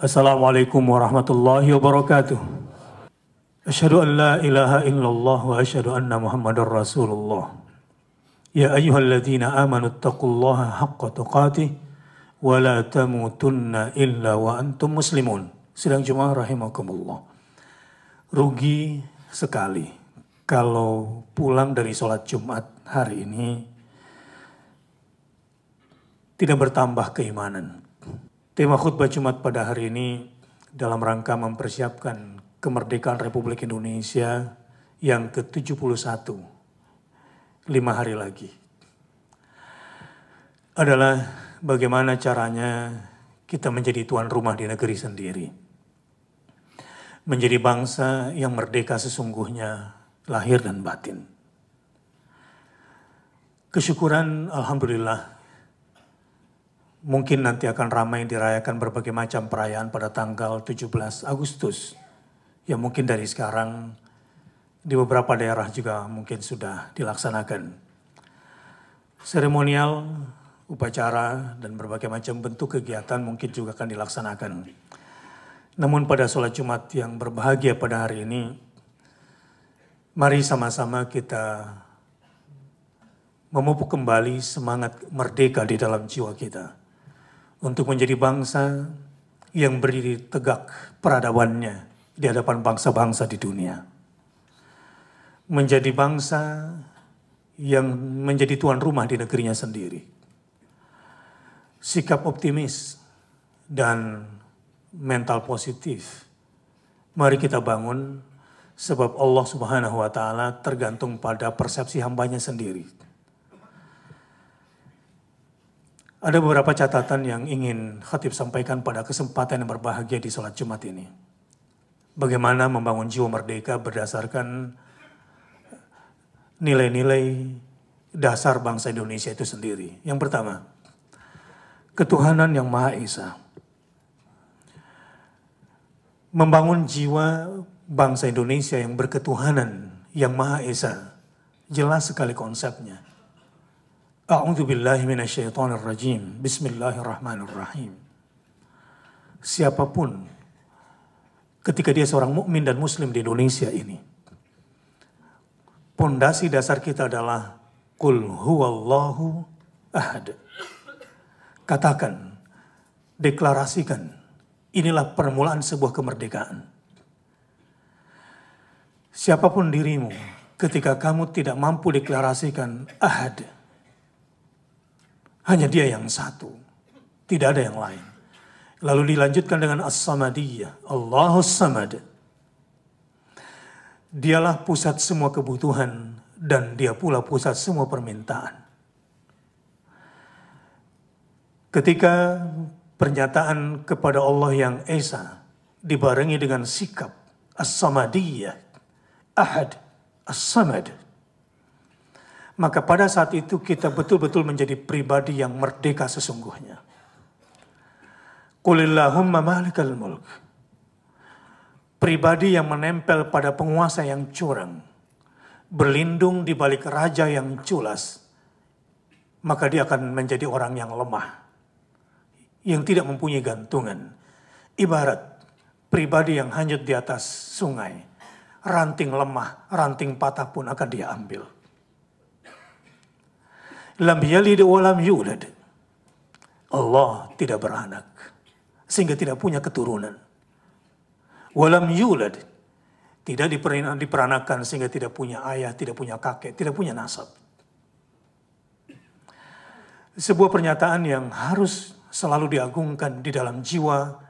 Assalamualaikum warahmatullahi wabarakatuh. Asyhadu an la ilaha illallah wa asyhadu anna Muhammadar Rasulullah. Ya ayyuhalladzina amanu taqullaha haqqa tuqatih wa la tamutunna illa wa antum muslimun. Sidang jemaah rahimakumullah. Rugi sekali kalau pulang dari sholat Jumat hari ini tidak bertambah keimanan. Tema khutbah Jumat pada hari ini dalam rangka mempersiapkan kemerdekaan Republik Indonesia yang ke-71, lima hari lagi, adalah bagaimana caranya kita menjadi tuan rumah di negeri sendiri. Menjadi bangsa yang merdeka sesungguhnya lahir dan batin. Kesyukuran Alhamdulillah mungkin nanti akan ramai dirayakan berbagai macam perayaan pada tanggal 17 Agustus. Ya mungkin dari sekarang di beberapa daerah juga mungkin sudah dilaksanakan. Seremonial, upacara, dan berbagai macam bentuk kegiatan mungkin juga akan dilaksanakan. Namun pada sholat Jumat yang berbahagia pada hari ini, mari sama-sama kita memupuk kembali semangat merdeka di dalam jiwa kita untuk menjadi bangsa yang berdiri tegak peradabannya di hadapan bangsa-bangsa di dunia. Menjadi bangsa yang menjadi tuan rumah di negerinya sendiri. Sikap optimis dan mental positif. Mari kita bangun sebab Allah Subhanahu wa taala tergantung pada persepsi hambanya sendiri. Ada beberapa catatan yang ingin Khatib sampaikan pada kesempatan yang berbahagia di sholat Jumat ini. Bagaimana membangun jiwa merdeka berdasarkan nilai-nilai dasar bangsa Indonesia itu sendiri. Yang pertama, ketuhanan yang Maha Esa. Membangun jiwa bangsa Indonesia yang berketuhanan, yang Maha Esa. Jelas sekali konsepnya A'udzu billahi minasyaitonir rajim. Bismillahirrahmanirrahim. Siapapun ketika dia seorang mukmin dan muslim di Indonesia ini. Pondasi dasar kita adalah kul huwallahu ahad. Katakan, deklarasikan. Inilah permulaan sebuah kemerdekaan. Siapapun dirimu, ketika kamu tidak mampu deklarasikan ahad, hanya dia yang satu. Tidak ada yang lain. Lalu dilanjutkan dengan As-Samadiyah. Allahus Samad. Dialah pusat semua kebutuhan dan dia pula pusat semua permintaan. Ketika pernyataan kepada Allah yang Esa dibarengi dengan sikap As-Samadiyah, Ahad, As-Samad, maka pada saat itu kita betul-betul menjadi pribadi yang merdeka sesungguhnya. Kulillahumma malikal mulk. Pribadi yang menempel pada penguasa yang curang, berlindung di balik raja yang culas, maka dia akan menjadi orang yang lemah, yang tidak mempunyai gantungan. Ibarat pribadi yang hanyut di atas sungai, ranting lemah, ranting patah pun akan dia ambil. Lam yalid wa lam yulad. Allah tidak beranak. Sehingga tidak punya keturunan. Walam yulad. Tidak diperanakan sehingga tidak punya ayah, tidak punya kakek, tidak punya nasab. Sebuah pernyataan yang harus selalu diagungkan di dalam jiwa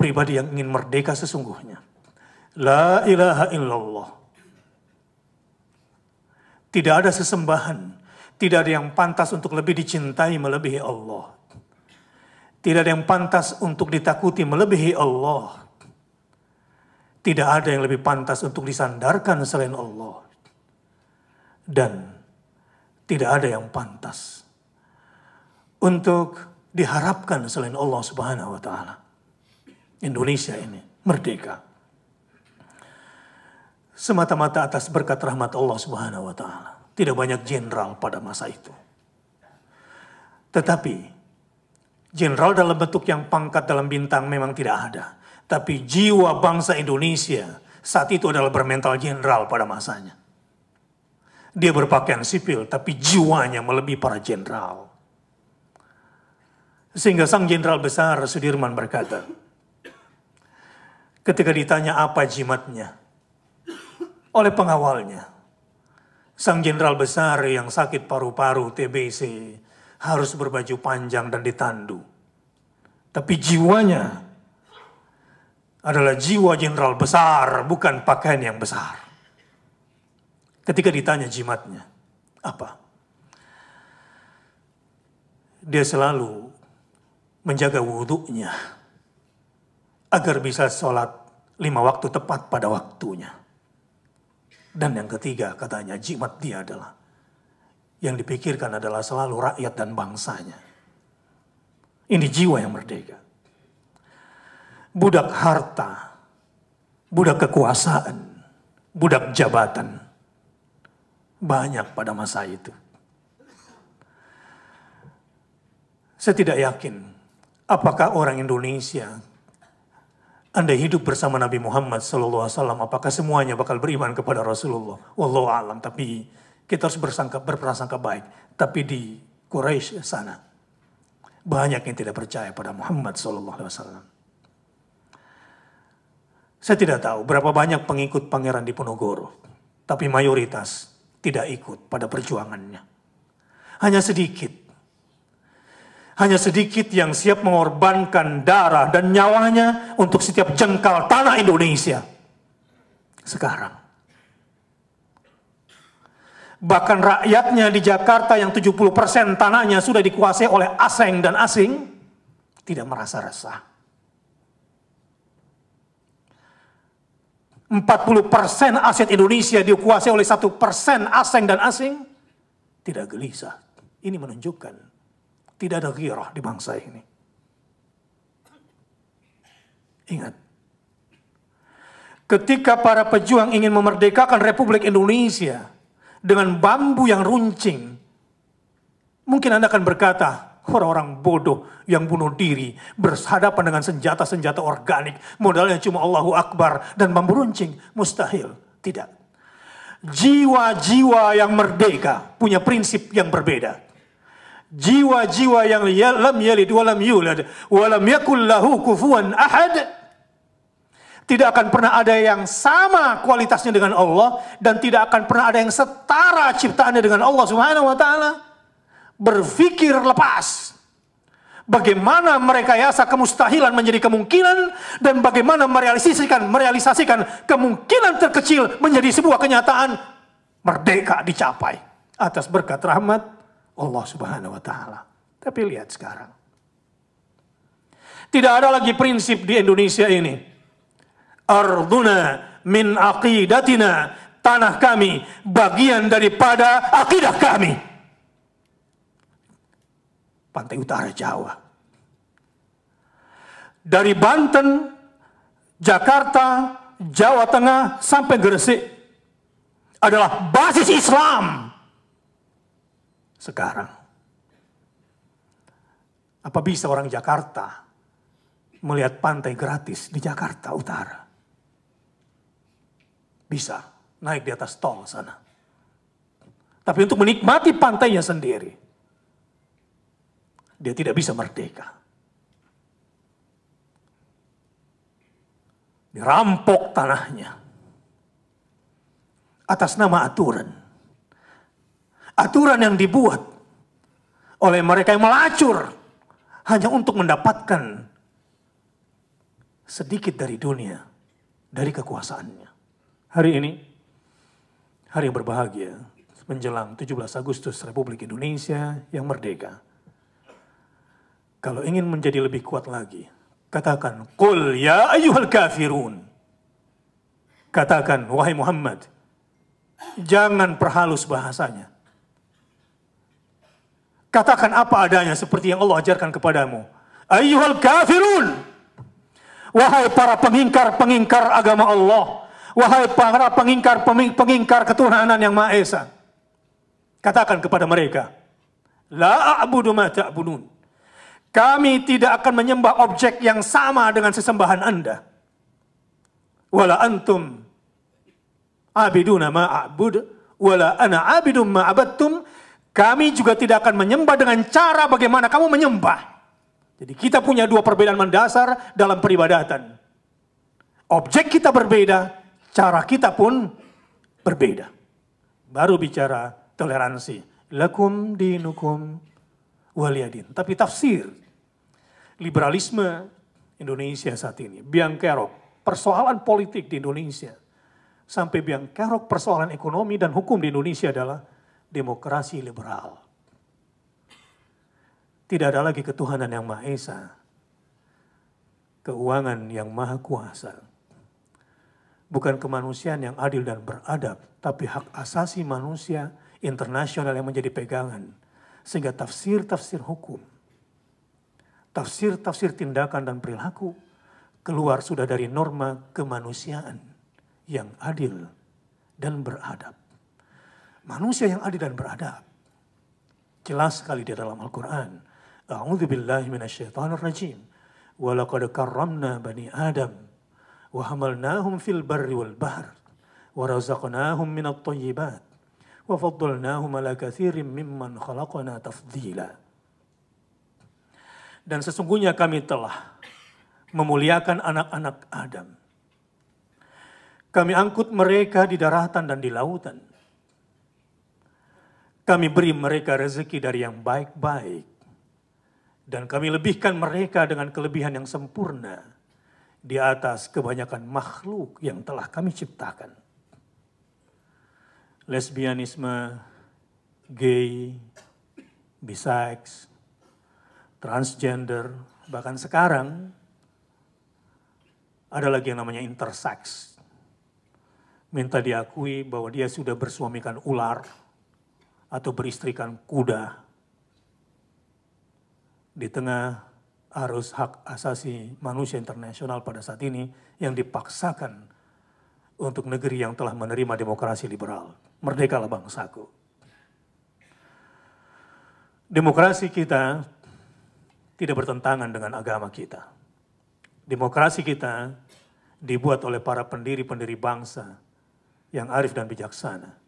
pribadi yang ingin merdeka sesungguhnya. La ilaha illallah. Tidak ada sesembahan tidak ada yang pantas untuk lebih dicintai melebihi Allah. Tidak ada yang pantas untuk ditakuti melebihi Allah. Tidak ada yang lebih pantas untuk disandarkan selain Allah. Dan tidak ada yang pantas untuk diharapkan selain Allah Subhanahu wa taala. Indonesia ini merdeka. Semata-mata atas berkat rahmat Allah Subhanahu wa taala tidak banyak jenderal pada masa itu. Tetapi jenderal dalam bentuk yang pangkat dalam bintang memang tidak ada. Tapi jiwa bangsa Indonesia saat itu adalah bermental jenderal pada masanya. Dia berpakaian sipil, tapi jiwanya melebihi para jenderal. Sehingga sang jenderal besar Sudirman berkata, ketika ditanya apa jimatnya, oleh pengawalnya, Sang jenderal besar yang sakit paru-paru TBC harus berbaju panjang dan ditandu. Tapi jiwanya adalah jiwa jenderal besar, bukan pakaian yang besar. Ketika ditanya jimatnya, apa? Dia selalu menjaga wuduknya agar bisa sholat lima waktu tepat pada waktunya. Dan yang ketiga katanya jimat dia adalah yang dipikirkan adalah selalu rakyat dan bangsanya. Ini jiwa yang merdeka. Budak harta, budak kekuasaan, budak jabatan. Banyak pada masa itu. Saya tidak yakin apakah orang Indonesia anda hidup bersama Nabi Muhammad SAW, apakah semuanya bakal beriman kepada Rasulullah? Wallahu alam, tapi kita harus bersangka, berprasangka baik. Tapi di Quraisy sana, banyak yang tidak percaya pada Muhammad SAW. Saya tidak tahu berapa banyak pengikut Pangeran di Diponegoro, tapi mayoritas tidak ikut pada perjuangannya. Hanya sedikit hanya sedikit yang siap mengorbankan darah dan nyawanya untuk setiap jengkal tanah Indonesia. Sekarang. Bahkan rakyatnya di Jakarta yang 70% tanahnya sudah dikuasai oleh asing dan asing, tidak merasa resah. 40% aset Indonesia dikuasai oleh 1% persen asing dan asing, tidak gelisah. Ini menunjukkan tidak ada ghirah di bangsa ini. Ingat. Ketika para pejuang ingin memerdekakan Republik Indonesia dengan bambu yang runcing, mungkin Anda akan berkata, orang-orang bodoh yang bunuh diri bersadapan dengan senjata-senjata organik, modalnya cuma Allahu Akbar dan bambu runcing, mustahil. Tidak. Jiwa-jiwa yang merdeka punya prinsip yang berbeda jiwa-jiwa yang lam yalid wa lam yulad wa lam yakul lahu kufuwan ahad tidak akan pernah ada yang sama kualitasnya dengan Allah dan tidak akan pernah ada yang setara ciptaannya dengan Allah Subhanahu wa taala. Berpikir lepas. Bagaimana mereka merekayasa kemustahilan menjadi kemungkinan dan bagaimana merealisasikan merealisasikan kemungkinan terkecil menjadi sebuah kenyataan merdeka dicapai atas berkat rahmat Allah Subhanahu wa taala. Tapi lihat sekarang. Tidak ada lagi prinsip di Indonesia ini. Arduna min aqidatina, tanah kami bagian daripada akidah kami. Pantai Utara Jawa. Dari Banten, Jakarta, Jawa Tengah sampai Gresik adalah basis Islam sekarang. Apa bisa orang Jakarta melihat pantai gratis di Jakarta Utara? Bisa naik di atas tol sana. Tapi untuk menikmati pantainya sendiri, dia tidak bisa merdeka. Dirampok tanahnya atas nama aturan aturan yang dibuat oleh mereka yang melacur hanya untuk mendapatkan sedikit dari dunia, dari kekuasaannya. Hari ini, hari yang berbahagia, menjelang 17 Agustus Republik Indonesia yang merdeka. Kalau ingin menjadi lebih kuat lagi, katakan, kul ya ayuhal kafirun. Katakan, wahai Muhammad, jangan perhalus bahasanya. Katakan apa adanya seperti yang Allah ajarkan kepadamu. Ayyuhal kafirun. Wahai para pengingkar-pengingkar agama Allah. Wahai para pengingkar-pengingkar ketuhanan yang Maha Esa. Katakan kepada mereka. La a'budu ma ta'budun. Kami tidak akan menyembah objek yang sama dengan sesembahan Anda. Wala antum abiduna ma'abud. wala ana abidum ma'abattum. Kami juga tidak akan menyembah dengan cara bagaimana kamu menyembah. Jadi kita punya dua perbedaan mendasar dalam peribadatan. Objek kita berbeda, cara kita pun berbeda. Baru bicara toleransi. Lakum dinukum waliyadin. Tapi tafsir liberalisme Indonesia saat ini. Biang kerok, persoalan politik di Indonesia. Sampai biang kerok persoalan ekonomi dan hukum di Indonesia adalah demokrasi liberal. Tidak ada lagi ketuhanan yang Maha Esa, keuangan yang Maha Kuasa, bukan kemanusiaan yang adil dan beradab, tapi hak asasi manusia internasional yang menjadi pegangan, sehingga tafsir-tafsir hukum, tafsir-tafsir tindakan dan perilaku keluar sudah dari norma kemanusiaan yang adil dan beradab manusia yang adil dan beradab. Jelas sekali di dalam Al-Quran. A'udhu billahi minasyaitanir rajim. Walaqad karramna bani Adam. Wahamalnahum fil barri wal bahr. Warazaknahum minat tayyibat. Wafaddalnahum ala kathirim mimman khalaqana tafdila. Dan sesungguhnya kami telah memuliakan anak-anak Adam. Kami angkut mereka di daratan dan di lautan kami beri mereka rezeki dari yang baik-baik. Dan kami lebihkan mereka dengan kelebihan yang sempurna di atas kebanyakan makhluk yang telah kami ciptakan. Lesbianisme, gay, bisex, transgender, bahkan sekarang ada lagi yang namanya intersex. Minta diakui bahwa dia sudah bersuamikan ular, atau beristrikan kuda di tengah arus hak asasi manusia internasional pada saat ini yang dipaksakan untuk negeri yang telah menerima demokrasi liberal. Merdekalah bangsaku. Demokrasi kita tidak bertentangan dengan agama kita. Demokrasi kita dibuat oleh para pendiri-pendiri bangsa yang arif dan bijaksana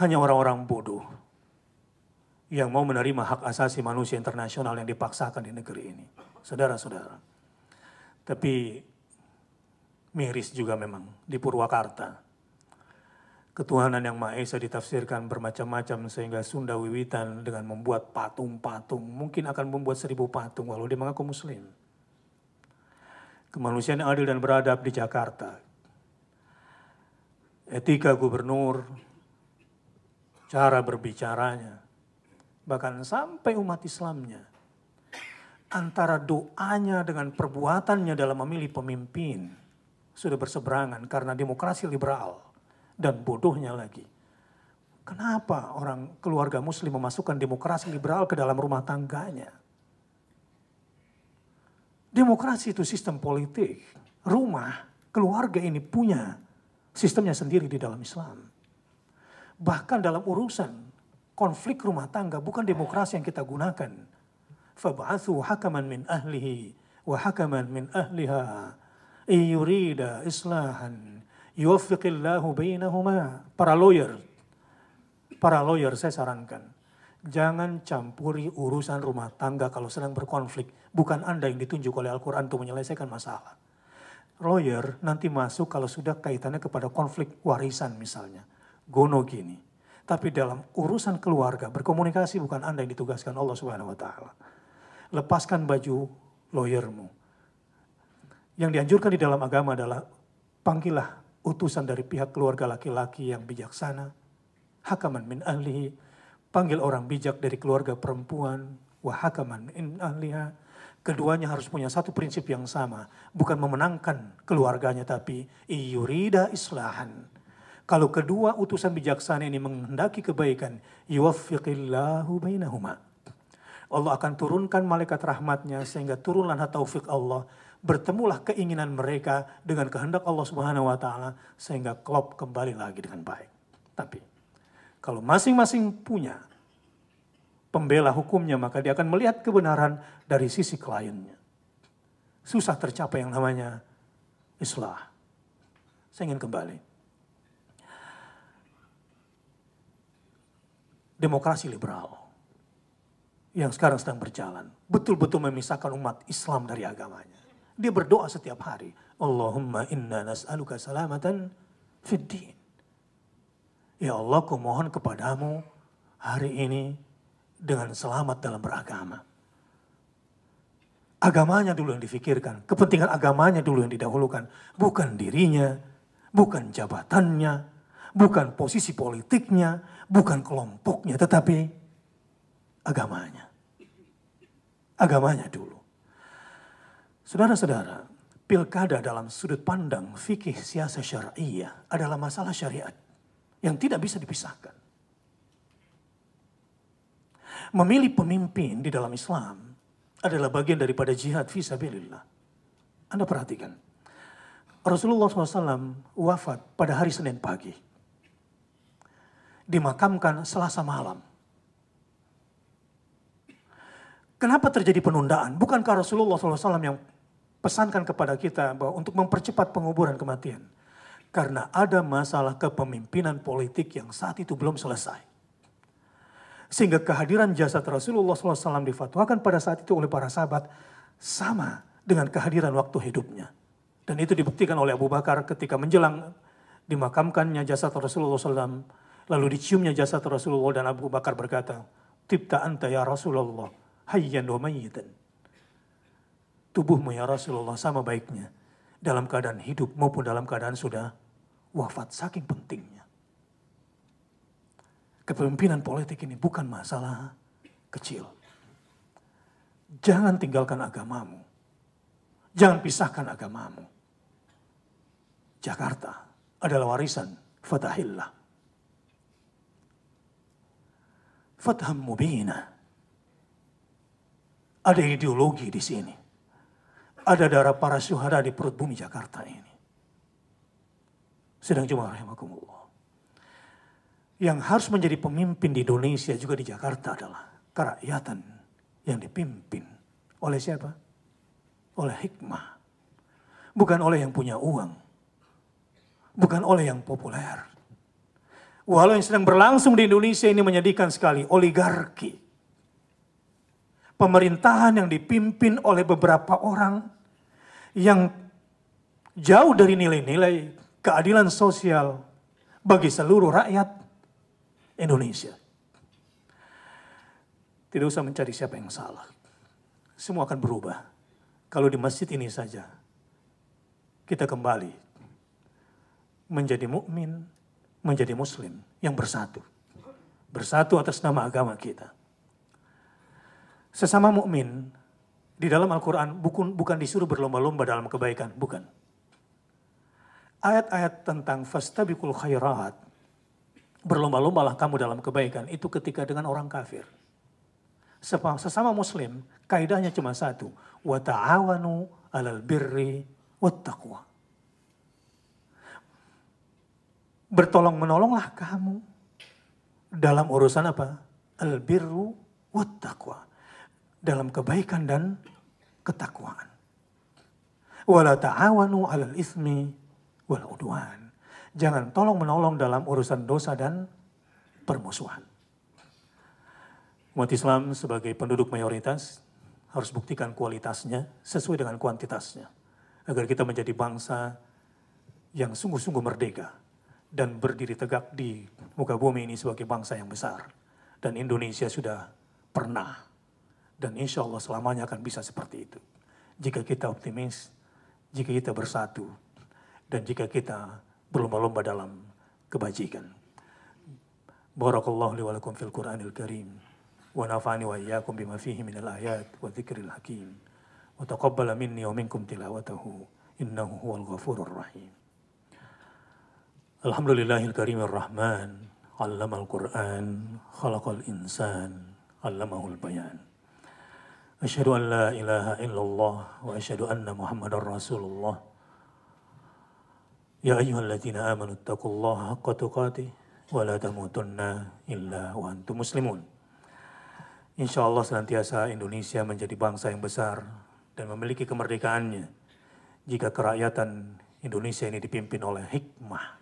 hanya orang-orang bodoh yang mau menerima hak asasi manusia internasional yang dipaksakan di negeri ini. Saudara-saudara. Tapi miris juga memang di Purwakarta. Ketuhanan Yang Maha Esa ditafsirkan bermacam-macam sehingga Sunda Wiwitan dengan membuat patung-patung mungkin akan membuat seribu patung walau dia mengaku muslim. Kemanusiaan yang adil dan beradab di Jakarta. Etika gubernur, cara berbicaranya, bahkan sampai umat Islamnya. Antara doanya dengan perbuatannya dalam memilih pemimpin sudah berseberangan karena demokrasi liberal dan bodohnya lagi. Kenapa orang keluarga muslim memasukkan demokrasi liberal ke dalam rumah tangganya? Demokrasi itu sistem politik. Rumah, keluarga ini punya sistemnya sendiri di dalam Islam. Bahkan dalam urusan konflik rumah tangga bukan demokrasi yang kita gunakan. Fab'athu hakaman min ahlihi wa hakaman min ahliha. Iyurida islahan yuwaffiqillahu bainahuma. Para lawyer, para lawyer saya sarankan. Jangan campuri urusan rumah tangga kalau sedang berkonflik. Bukan Anda yang ditunjuk oleh Al-Quran untuk menyelesaikan masalah lawyer nanti masuk kalau sudah kaitannya kepada konflik warisan misalnya gono gini. Tapi dalam urusan keluarga, berkomunikasi bukan Anda yang ditugaskan Allah Subhanahu wa taala. Lepaskan baju lawyermu. Yang dianjurkan di dalam agama adalah panggillah utusan dari pihak keluarga laki-laki yang bijaksana, hakaman min ahlihi, panggil orang bijak dari keluarga perempuan, wa hakaman min ahliha. Keduanya harus punya satu prinsip yang sama, bukan memenangkan keluarganya tapi iyurida islahan. Kalau kedua utusan bijaksana ini menghendaki kebaikan, yuwaffiqillahu bainahuma. Allah akan turunkan malaikat rahmatnya sehingga turunlah taufik Allah. Bertemulah keinginan mereka dengan kehendak Allah subhanahu wa ta'ala sehingga klop kembali lagi dengan baik. Tapi kalau masing-masing punya pembela hukumnya maka dia akan melihat kebenaran dari sisi kliennya. Susah tercapai yang namanya islah. Saya ingin kembali demokrasi liberal yang sekarang sedang berjalan betul-betul memisahkan umat Islam dari agamanya. Dia berdoa setiap hari, Allahumma inna nas'aluka salamatan fid din. Ya Allah, ku mohon kepadamu hari ini dengan selamat dalam beragama. Agamanya dulu yang difikirkan, kepentingan agamanya dulu yang didahulukan, bukan dirinya, bukan jabatannya, bukan posisi politiknya, bukan kelompoknya, tetapi agamanya. Agamanya dulu. Saudara-saudara, pilkada dalam sudut pandang fikih siasa syariah adalah masalah syariat yang tidak bisa dipisahkan. Memilih pemimpin di dalam Islam adalah bagian daripada jihad visabilillah. Anda perhatikan. Rasulullah SAW wafat pada hari Senin pagi dimakamkan Selasa malam. Kenapa terjadi penundaan? Bukankah Rasulullah SAW yang pesankan kepada kita bahwa untuk mempercepat penguburan kematian? Karena ada masalah kepemimpinan politik yang saat itu belum selesai. Sehingga kehadiran jasad Rasulullah SAW difatwakan pada saat itu oleh para sahabat sama dengan kehadiran waktu hidupnya. Dan itu dibuktikan oleh Abu Bakar ketika menjelang dimakamkannya jasad Rasulullah SAW Lalu diciumnya jasad Rasulullah dan Abu Bakar berkata, Tipta anta ya Rasulullah, hayyan wa mayyitan. Tubuhmu ya Rasulullah sama baiknya. Dalam keadaan hidup maupun dalam keadaan sudah wafat. Saking pentingnya. Kepemimpinan politik ini bukan masalah kecil. Jangan tinggalkan agamamu. Jangan pisahkan agamamu. Jakarta adalah warisan Fatahillah. Fatham mubina. Ada ideologi di sini. Ada darah para syuhada di perut bumi Jakarta ini. Sedang cuma rahimakumullah. Yang harus menjadi pemimpin di Indonesia juga di Jakarta adalah kerakyatan yang dipimpin oleh siapa? Oleh hikmah. Bukan oleh yang punya uang. Bukan oleh yang populer Walau yang sedang berlangsung di Indonesia ini menyedihkan sekali, oligarki. Pemerintahan yang dipimpin oleh beberapa orang yang jauh dari nilai-nilai keadilan sosial bagi seluruh rakyat Indonesia. Tidak usah mencari siapa yang salah. Semua akan berubah. Kalau di masjid ini saja kita kembali menjadi mukmin menjadi muslim yang bersatu. Bersatu atas nama agama kita. Sesama mukmin di dalam Al-Quran bukan, disuruh berlomba-lomba dalam kebaikan, bukan. Ayat-ayat tentang fastabikul khairat, berlomba-lombalah kamu dalam kebaikan, itu ketika dengan orang kafir. Sesama muslim, kaidahnya cuma satu, wa alal birri wattaqwa. bertolong menolonglah kamu dalam urusan apa? Albiru watakwa Dalam kebaikan dan ketakwaan. Wala ta'awanu 'alal ismi wal udwan. Jangan tolong menolong dalam urusan dosa dan permusuhan. Umat Islam sebagai penduduk mayoritas harus buktikan kualitasnya sesuai dengan kuantitasnya. Agar kita menjadi bangsa yang sungguh-sungguh merdeka dan berdiri tegak di muka bumi ini sebagai bangsa yang besar. Dan Indonesia sudah pernah. Dan insya Allah selamanya akan bisa seperti itu. Jika kita optimis, jika kita bersatu, dan jika kita berlomba-lomba dalam kebajikan. Barakallahu liwalakum fil Qur'anil Karim. Wa nafani wa iyyakum bima fihi minal ayat wa zikril hakim. Wa taqabbala minni wa minkum tilawatahu. Innahu huwal ghafurur rahim. Alhamdulillahil karimir rahman. al Qur'an, khalaqal insan, al bayan. Asyhadu an la ilaha illallah wa asyhadu anna Muhammadar Rasulullah. Ya ayyuhalladzina amanu taqullaha haqqa tuqatih wa la tamutunna illa wa antum muslimun. Insyaallah senantiasa Indonesia menjadi bangsa yang besar dan memiliki kemerdekaannya jika kerakyatan Indonesia ini dipimpin oleh hikmah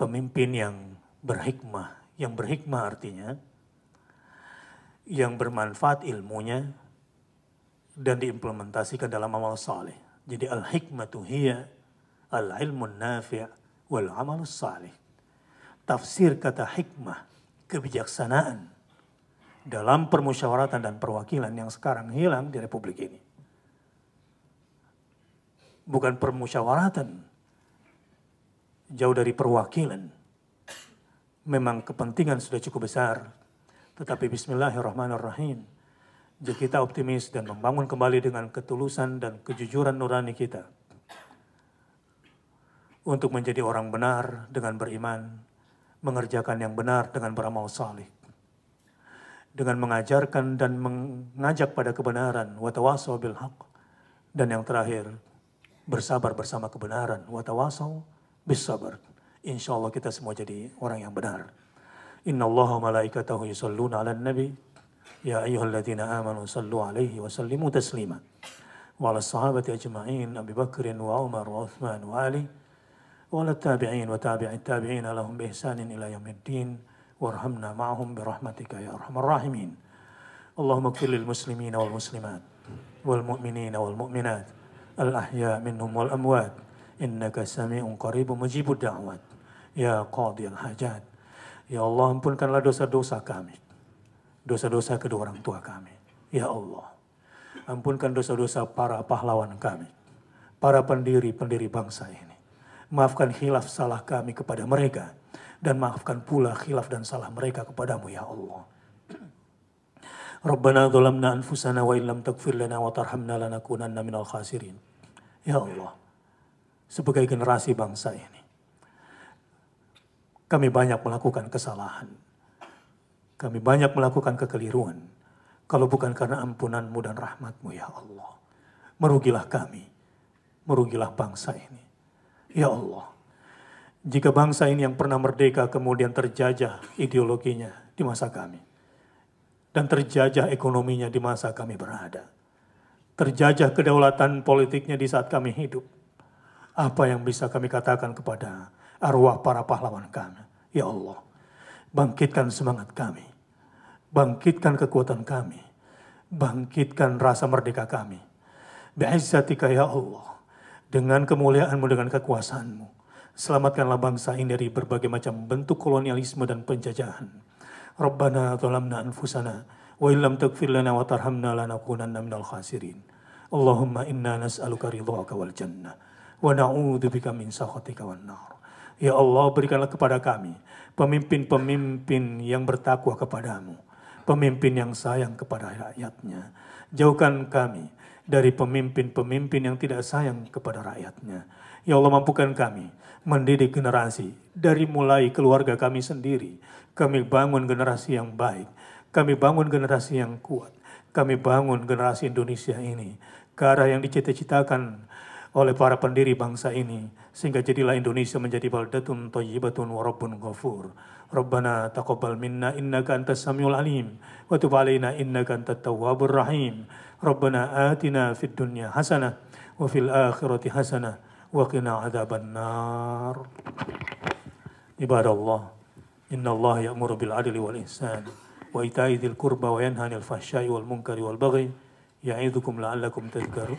pemimpin yang berhikmah. Yang berhikmah artinya yang bermanfaat ilmunya dan diimplementasikan dalam amal saleh. Jadi al-hikmatu hiya al-ilmun nafi' wal amal saleh. Tafsir kata hikmah, kebijaksanaan dalam permusyawaratan dan perwakilan yang sekarang hilang di republik ini. Bukan permusyawaratan jauh dari perwakilan. Memang kepentingan sudah cukup besar, tetapi bismillahirrahmanirrahim. jika kita optimis dan membangun kembali dengan ketulusan dan kejujuran nurani kita. Untuk menjadi orang benar dengan beriman, mengerjakan yang benar dengan beramal salih. Dengan mengajarkan dan mengajak pada kebenaran, watawasaw bil Dan yang terakhir, bersabar bersama kebenaran, watawasaw bisabar. Insya Allah kita semua jadi orang yang benar. Inna Allah malaikatahu yusalluna ala nabi. Ya ayyuhalladzina amanu sallu alaihi wa sallimu taslima. Wa ala sahabati ajma'in Abi Bakrin wa Umar wa Uthman wa Ali. Wa ala tabi'in wa tabi'it tabi'in lahum bi ihsanin ila yaumiddin. Warhamna ma'hum birahmatika ya arhamar rahimin. Allahumma kfir lil muslimina wal muslimat. والمؤمنين والمؤمنات الأحياء منهم والأموات innaka sami'un qaribun mujibud da'wat ya qadiyal hajat ya Allah ampunkanlah dosa-dosa kami dosa-dosa kedua orang tua kami ya Allah ampunkan dosa-dosa para pahlawan kami para pendiri-pendiri bangsa ini maafkan khilaf salah kami kepada mereka dan maafkan pula khilaf dan salah mereka kepadamu ya Allah Rabbana zalamna anfusana wa illam taghfir lana wa tarhamna lanakunanna minal khasirin ya Allah sebagai generasi bangsa ini. Kami banyak melakukan kesalahan. Kami banyak melakukan kekeliruan. Kalau bukan karena ampunanmu dan rahmatmu ya Allah. Merugilah kami. Merugilah bangsa ini. Ya Allah. Jika bangsa ini yang pernah merdeka kemudian terjajah ideologinya di masa kami. Dan terjajah ekonominya di masa kami berada. Terjajah kedaulatan politiknya di saat kami hidup apa yang bisa kami katakan kepada arwah para pahlawan kami? Ya Allah, bangkitkan semangat kami. Bangkitkan kekuatan kami. Bangkitkan rasa merdeka kami. Bi'izzatika ya Allah. Dengan kemuliaanmu, dengan kekuasaanmu. Selamatkanlah bangsa ini dari berbagai macam bentuk kolonialisme dan penjajahan. Rabbana tolamna anfusana wa illam takfir lana wa tarhamna kunanna minal khasirin. Allahumma inna nas'aluka ridhaka wal jannah Wa na'udzubika min sakhatika wan Ya Allah, berikanlah kepada kami pemimpin-pemimpin yang bertakwa kepadamu, pemimpin yang sayang kepada rakyatnya. Jauhkan kami dari pemimpin-pemimpin yang tidak sayang kepada rakyatnya. Ya Allah, mampukan kami mendidik generasi dari mulai keluarga kami sendiri. Kami bangun generasi yang baik, kami bangun generasi yang kuat, kami bangun generasi Indonesia ini ke arah yang dicita-citakan oleh para pendiri bangsa ini. Sehingga jadilah Indonesia menjadi baldatun thayyibatun wa rabbun ghafur. Rabbana taqabbal minna innaka antas samiul alim wa tub alaina innaka antat tawwabur rahim. Rabbana atina fid dunya hasanah wa fil akhirati hasanah wa qina adzaban nar. Ibadallah, inna Allah ya'muru bil adli wal ihsan wa ita'i dzil qurba wa yanha 'anil fahsya'i wal munkari wal baghi يعظكم لعلكم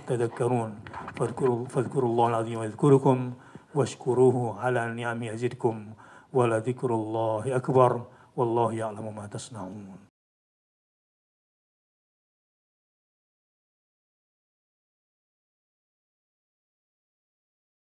تذكرون فاذكروا, فاذكروا الله العظيم يذكركم واشكروه على النعم يزدكم ولذكر الله أكبر والله يعلم ما تصنعون